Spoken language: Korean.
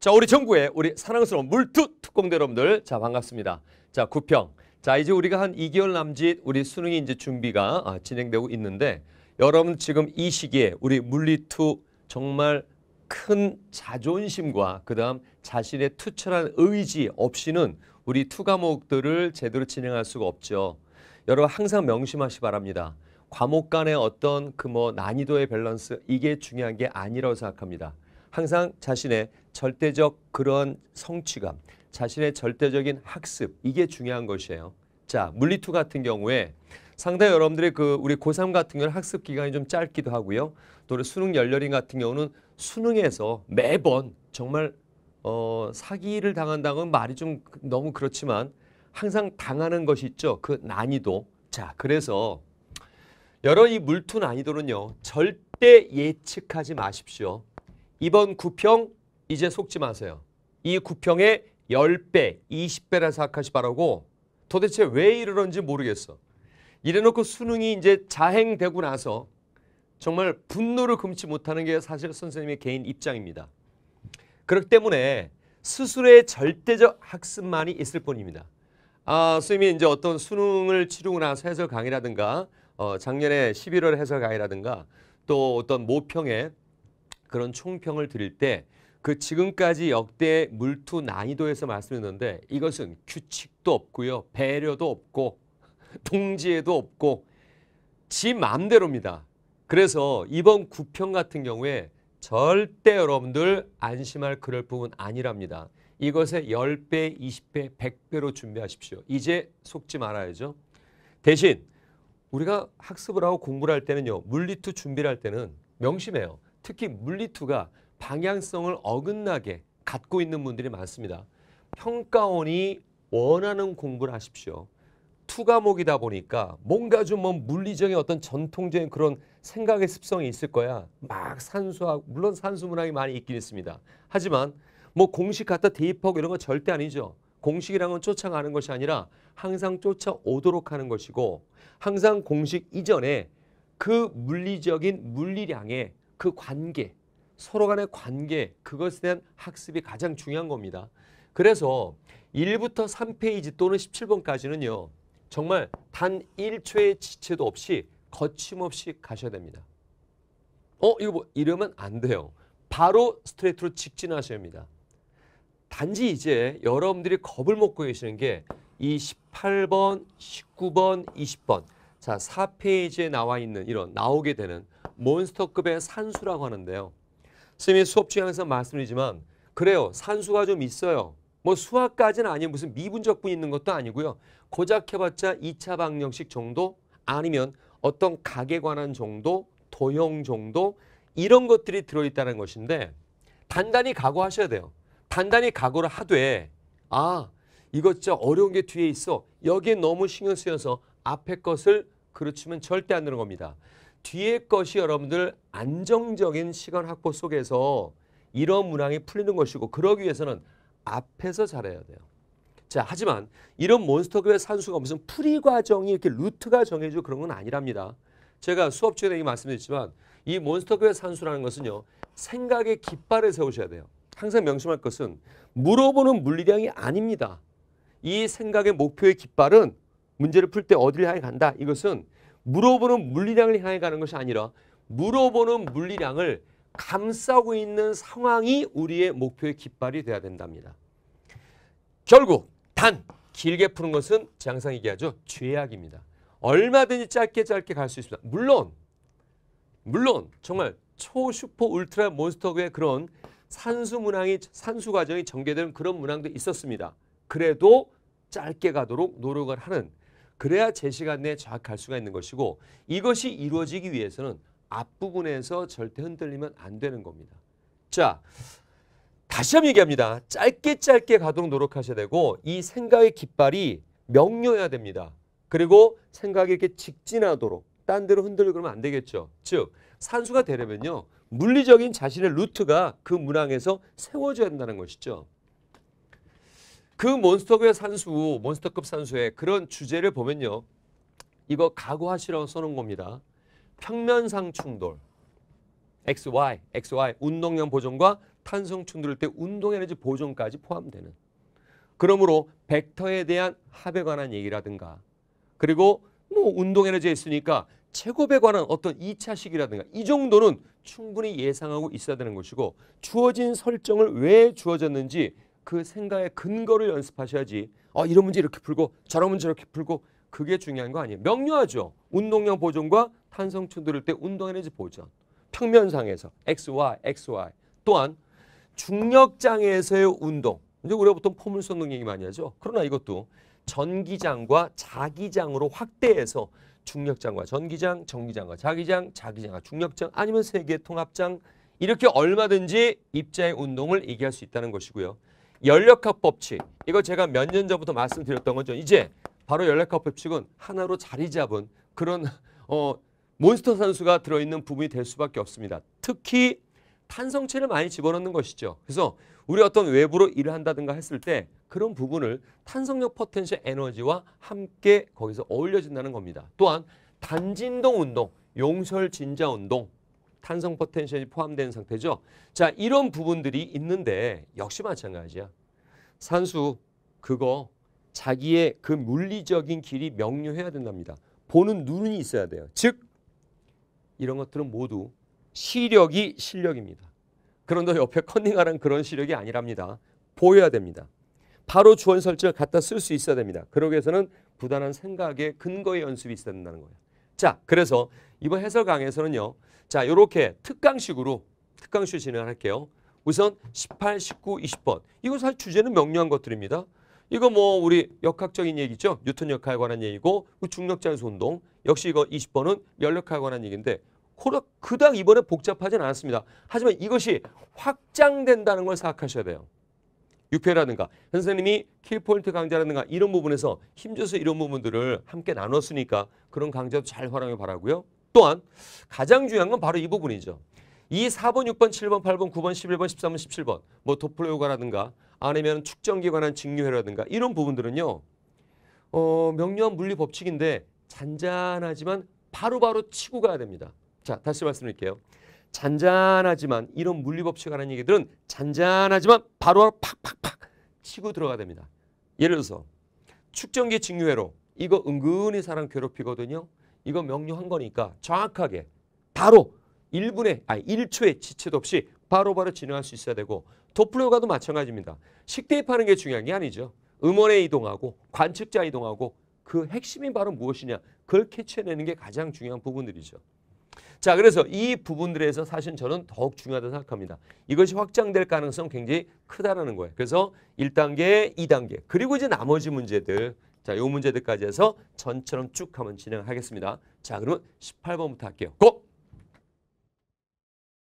자, 우리 정구의 우리 사랑스러운 물투 특공대 여러분들. 자, 반갑습니다. 자, 구평. 자, 이제 우리가 한 2개월 남짓 우리 수능이 이제 준비가 아, 진행되고 있는데 여러분 지금 이 시기에 우리 물리투 정말 큰 자존심과 그다음 자신의 투철한 의지 없이는 우리 투 과목들을 제대로 진행할 수가 없죠. 여러분 항상 명심하시 바랍니다. 과목 간의 어떤 그 뭐 난이도의 밸런스 이게 중요한 게 아니라고 생각합니다. 항상 자신의 절대적 그런 성취감, 자신의 절대적인 학습 이게 중요한 것이에요. 자, 물리투 같은 경우에 상당히 여러분들의 그 우리 고3 같은 경우는 학습 기간이 좀 짧기도 하고요. 또는 수능 열렬인 같은 경우는 수능에서 매번 정말 어, 사기를 당한다는 말이 좀 너무 그렇지만 항상 당하는 것이 있죠. 그 난이도. 자, 그래서 여러 이 물투 난이도는요. 절대 예측하지 마십시오. 이번 구평 이제 속지 마세요. 이 구평에 10배, 20배라 생각하시 바라고 도대체 왜 이러는지 모르겠어. 이래놓고 수능이 이제 자행되고 나서 정말 분노를 금치 못하는 게 사실 선생님의 개인 입장입니다. 그렇기 때문에 스스로의 절대적 학습만이 있을 뿐입니다. 아, 선생님이 이제 어떤 수능을 치르고 나서 해설 강의라든가 어, 작년에 11월 해설 강의라든가 또 어떤 모평에 그런 총평을 드릴 때그 지금까지 역대 물투 난이도에서 말씀했는데 이것은 규칙도 없고요. 배려도 없고 통지에도 없고 지 마음대로입니다. 그래서 이번 구평 같은 경우에 절대 여러분들 안심할 그럴 부분 아니랍니다. 이것의 10배, 20배, 100배로 준비하십시오. 이제 속지 말아야죠. 대신 우리가 학습을 하고 공부를 할 때는요. 물리투 준비를 할 때는 명심해요. 특히 물리투가 방향성을 어긋나게 갖고 있는 분들이 많습니다. 평가원이 원하는 공부를 하십시오. 투 과목이다 보니까 뭔가 좀 뭐 물리적인 어떤 전통적인 그런 생각의 습성이 있을 거야. 막 산수학 물론 산수 문항이 많이 있긴 있습니다. 하지만 뭐 공식 갖다 대입하고 이런 건 절대 아니죠. 공식이랑은 쫓아가는 것이 아니라 항상 쫓아오도록 하는 것이고 항상 공식 이전에 그 물리적인 물리량에 그 관계, 서로 간의 관계, 그것에 대한 학습이 가장 중요한 겁니다. 그래서 1부터 3페이지 또는 17번까지는요. 정말 단 1초의 지체도 없이 거침없이 가셔야 됩니다. 어? 이거 뭐 이러면 안 돼요. 바로 스트레이트로 직진하셔야 합니다. 단지 이제 여러분들이 겁을 먹고 계시는 게 이 18번, 19번, 20번 자 4페이지에 나와 있는 이런 나오게 되는 몬스터급의 산수라고 하는데요. 선생님이 수업 중에 항상 말씀드리지만 그래요. 산수가 좀 있어요. 뭐 수학까지는 아니에 무슨 미분적분 있는 것도 아니고요. 고작 해봤자 2차 방정식 정도 아니면 어떤 각에 관한 정도 도형 정도 이런 것들이 들어있다는 것인데 단단히 각오하셔야 돼요. 단단히 각오를 하되 아 이것 진짜 어려운 게 뒤에 있어. 여기에 너무 신경 쓰여서 앞에 것을 그렇지만 절대 안 되는 겁니다. 뒤에 것이 여러분들 안정적인 시간 확보 속에서 이런 문항이 풀리는 것이고 그러기 위해서는 앞에서 잘해야 돼요. 자 하지만 이런 몬스터급의 산수가 무슨 풀이 과정이 이렇게 루트가 정해져 그런 건 아니랍니다. 제가 수업 중에 말씀드렸지만 이 몬스터급의 산수라는 것은요. 생각의 깃발을 세우셔야 돼요. 항상 명심할 것은 물어보는 물리량이 아닙니다. 이 생각의 목표의 깃발은 문제를 풀 때 어디를 향해 간다. 이것은 물어보는 물리량을 향해 가는 것이 아니라 물어보는 물리량을 감싸고 있는 상황이 우리의 목표의 깃발이 돼야 된답니다. 결국 단 길게 푸는 것은 항상 얘기하죠. 죄악입니다. 얼마든지 짧게 짧게 갈 수 있습니다. 물론 물론 정말 초 슈퍼 울트라 몬스터의 그런 산수 문항이 산수 과정이 전개되는 그런 문항도 있었습니다. 그래도 짧게 가도록 노력을 하는 그래야 제시간 내에 정확할 수가 있는 것이고 이것이 이루어지기 위해서는 앞부분에서 절대 흔들리면 안 되는 겁니다. 자, 다시 한번 얘기합니다. 짧게 짧게 가도록 노력하셔야 되고 이 생각의 깃발이 명료해야 됩니다. 그리고 생각이 이렇게 직진하도록 딴 데로 흔들리 그러면 안 되겠죠. 즉 산수가 되려면요. 물리적인 자신의 루트가 그 문항에서 세워져야 된다는 것이죠. 그 몬스터급 산수, 몬스터급 산수의 그런 주제를 보면요. 이거 각오하시라고 써놓은 겁니다. 평면상 충돌. XY, XY, 운동량 보존과 탄성 충돌일 때 운동 에너지 보존까지 포함되는. 그러므로 벡터에 대한 합에 관한 얘기라든가 그리고 뭐 운동 에너지에 있으니까 체곱에 관한 어떤 2차식이라든가 이 정도는 충분히 예상하고 있어야 되는 것이고 주어진 설정을 왜 주어졌는지 그 생각의 근거를 연습하셔야지 어, 이런 문제 이렇게 풀고 저런 문제 이렇게 풀고 그게 중요한 거 아니에요. 명료하죠. 운동량 보존과 탄성층 들을 때 운동에너지 보존. 평면상에서 XY, XY. 또한 중력장에서의 운동. 이제 우리가 보통 포물선 운 얘기 많이 하죠. 그러나 이것도 전기장과 자기장으로 확대해서 중력장과 전기장, 전기장과 자기장, 자기장과 중력장 아니면 세계 통합장 이렇게 얼마든지 입자의 운동을 얘기할 수 있다는 것이고요. 연력학 법칙. 이거 제가 몇 년 전부터 말씀드렸던 거죠. 이제 바로 연력학 법칙은 하나로 자리 잡은 그런 어 몬스터 산수가 들어있는 부분이 될 수밖에 없습니다. 특히 탄성체를 많이 집어넣는 것이죠. 그래서 우리 어떤 외부로 일을 한다든가 했을 때 그런 부분을 탄성력 포텐셜 에너지와 함께 거기서 어울려진다는 겁니다. 또한 단진동 운동, 용설 진자 운동 탄성 포텐셜이 포함된 상태죠. 자, 이런 부분들이 있는데 역시 마찬가지야. 산수 그거 자기의 그 물리적인 길이 명료해야 된답니다. 보는 눈이 있어야 돼요. 즉 이런 것들은 모두 시력이 실력입니다. 그런데 옆에 컨닝하는 그런 시력이 아니랍니다. 보여야 됩니다. 바로 주원 설정을 갖다 쓸 수 있어야 됩니다. 그러기 위해서는 부단한 생각의 근거의 연습이 있어야 된다는 거예요. 자, 그래서 이번 해설 강에서는요. 의 자, 요렇게 특강식으로 특강식 진행할게요. 우선 18, 19, 20번. 이거 사실 주제는 명료한 것들입니다. 이거 뭐 우리 역학적인 얘기죠. 뉴턴 역할에 관한 얘기고 그 중력자연수 운동. 역시 이거 20번은 열역학에 관한 얘기인데 그닥 이번에 복잡하진 않았습니다. 하지만 이것이 확장된다는 걸 생각하셔야 돼요. 육회라든가 선생님이 킬포인트 강좌라든가 이런 부분에서 힘줘서 이런 부분들을 함께 나눴으니까 그런 강좌도 잘 활용해 바라고요. 또한 가장 중요한 건 바로 이 부분이죠. 이 4번, 6번, 7번, 8번, 9번, 11번, 13번, 17번 뭐 도플러 요가라든가 아니면 축전기 관한 직류회라든가 이런 부분들은요. 어, 명료한 물리 법칙인데 잔잔하지만 바로바로 바로 치고 가야 됩니다. 자, 다시 말씀드릴게요. 잔잔하지만 이런 물리법칙이라는 얘기들은 잔잔하지만 바로 팍팍팍 치고 들어가 야 됩니다. 예를 들어서 축전기 직류회로 이거 은근히 사람 괴롭히거든요. 이거 명료한 거니까 정확하게 바로 1분에 아니 1초에 지체도 없이 바로바로 바로 진행할 수 있어야 되고 도플러 가도 마찬가지입니다. 식대입하는 게 중요한 게 아니죠. 음원에 이동하고 관측자 이동하고 그 핵심이 바로 무엇이냐 그걸 캐치해내는 게 가장 중요한 부분들이죠. 자, 그래서 이 부분들에서 사실 저는 더욱 중요하다고 생각합니다. 이것이 확장될 가능성 굉장히 크다라는 거예요. 그래서 1단계, 2단계, 그리고 이제 나머지 문제들, 자, 요 문제들까지 해서 전처럼 쭉 한번 진행하겠습니다. 자, 그러면 18번부터 할게요. 고!